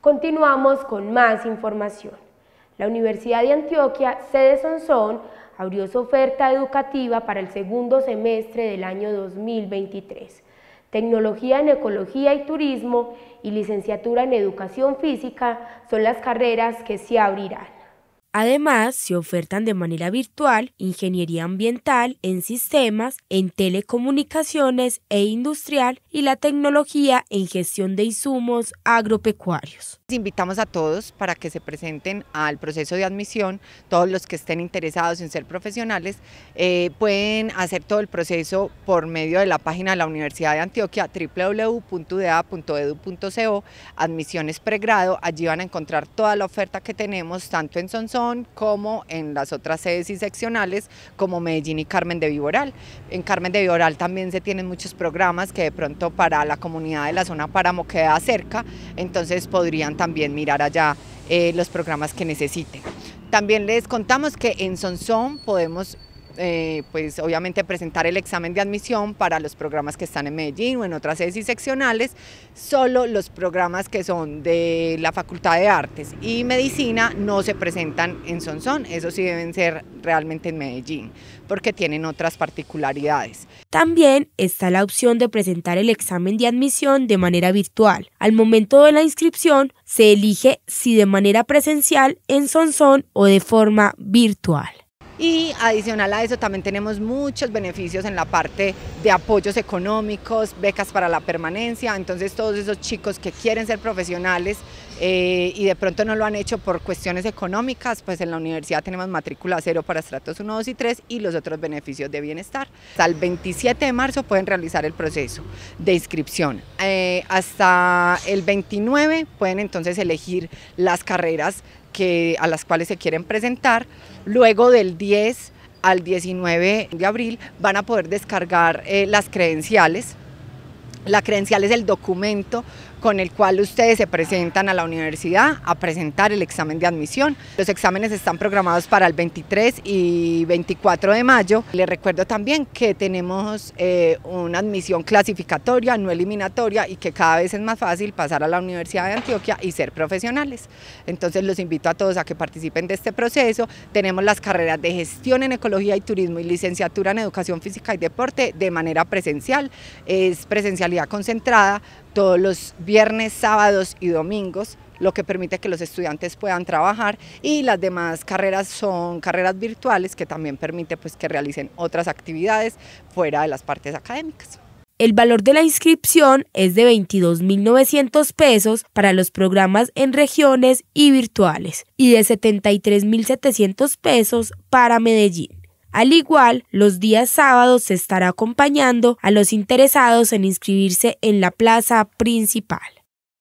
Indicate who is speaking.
Speaker 1: Continuamos con más información. La Universidad de Antioquia, sede Sonsón, abrió su oferta educativa para el segundo semestre del año 2023. Tecnología en Ecología y Turismo y Licenciatura en Educación Física son las carreras que se abrirán. Además, se ofertan de manera virtual ingeniería ambiental en sistemas, en telecomunicaciones
Speaker 2: e industrial y la tecnología en gestión de insumos agropecuarios. Invitamos a todos para que se presenten al proceso de admisión. Todos los que estén interesados en ser profesionales eh, pueden hacer todo el proceso por medio de la página de la Universidad de Antioquia www.da.edu.co, e admisiones pregrado. Allí van a encontrar toda la oferta que tenemos, tanto en Sonson como en las otras sedes y seccionales como Medellín y Carmen de Viboral. En Carmen de Viboral también se tienen muchos programas que de pronto para la comunidad de la zona páramo queda cerca, entonces podrían también mirar allá eh, los programas que necesiten. También les contamos que en Sonsón podemos eh, pues obviamente presentar el examen de admisión para los programas que están en Medellín o en otras sedes y seccionales, solo los programas que son de la Facultad de Artes y Medicina no se presentan en Sonson, eso sí deben ser realmente en Medellín, porque tienen otras particularidades. También está
Speaker 1: la opción de presentar el examen de admisión de manera virtual. Al momento de la inscripción, se elige si de manera presencial en Sonsón o de forma virtual
Speaker 2: y adicional a eso también tenemos muchos beneficios en la parte de apoyos económicos, becas para la permanencia, entonces todos esos chicos que quieren ser profesionales eh, y de pronto no lo han hecho por cuestiones económicas, pues en la universidad tenemos matrícula cero para estratos 1, 2 y 3 y los otros beneficios de bienestar. Hasta el 27 de marzo pueden realizar el proceso de inscripción. Eh, hasta el 29 pueden entonces elegir las carreras a las cuales se quieren presentar. Luego del 10 al 19 de abril van a poder descargar eh, las credenciales. La credencial es el documento con el cual ustedes se presentan a la universidad a presentar el examen de admisión. Los exámenes están programados para el 23 y 24 de mayo. Les recuerdo también que tenemos eh, una admisión clasificatoria, no eliminatoria y que cada vez es más fácil pasar a la Universidad de Antioquia y ser profesionales. Entonces los invito a todos a que participen de este proceso. Tenemos las carreras de gestión en ecología y turismo y licenciatura en educación física y deporte de manera presencial. Es presencialidad concentrada todos los viernes, sábados y domingos lo que permite que los estudiantes puedan trabajar y las demás carreras son carreras virtuales que también permite pues que realicen otras actividades fuera de las partes académicas.
Speaker 1: El valor de la inscripción es de 22.900 pesos para los programas en regiones y virtuales y de 73.700 pesos para Medellín. Al igual, los días sábados se estará acompañando a los interesados en inscribirse en la plaza principal.